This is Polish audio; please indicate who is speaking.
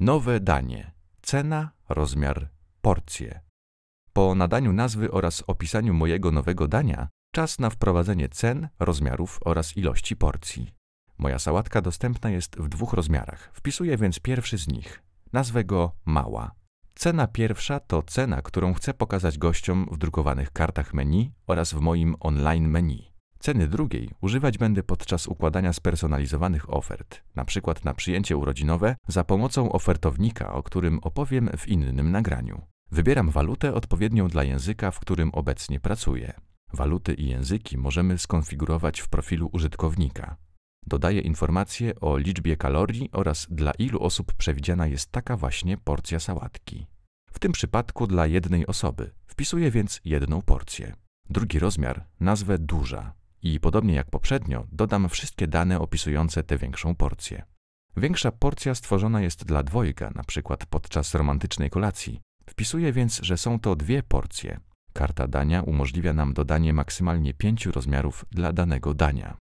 Speaker 1: Nowe danie. Cena, rozmiar, porcje. Po nadaniu nazwy oraz opisaniu mojego nowego dania, czas na wprowadzenie cen, rozmiarów oraz ilości porcji. Moja sałatka dostępna jest w dwóch rozmiarach. Wpisuję więc pierwszy z nich. Nazwę go mała. Cena pierwsza to cena, którą chcę pokazać gościom w drukowanych kartach menu oraz w moim online menu. Ceny drugiej używać będę podczas układania spersonalizowanych ofert, np. Na, na przyjęcie urodzinowe, za pomocą ofertownika, o którym opowiem w innym nagraniu. Wybieram walutę odpowiednią dla języka, w którym obecnie pracuję. Waluty i języki możemy skonfigurować w profilu użytkownika. Dodaję informacje o liczbie kalorii oraz dla ilu osób przewidziana jest taka właśnie porcja sałatki. W tym przypadku dla jednej osoby. Wpisuję więc jedną porcję. Drugi rozmiar nazwę duża i podobnie jak poprzednio, dodam wszystkie dane opisujące tę większą porcję. Większa porcja stworzona jest dla dwojga, na przykład podczas romantycznej kolacji. Wpisuję więc, że są to dwie porcje. Karta dania umożliwia nam dodanie maksymalnie pięciu rozmiarów dla danego dania.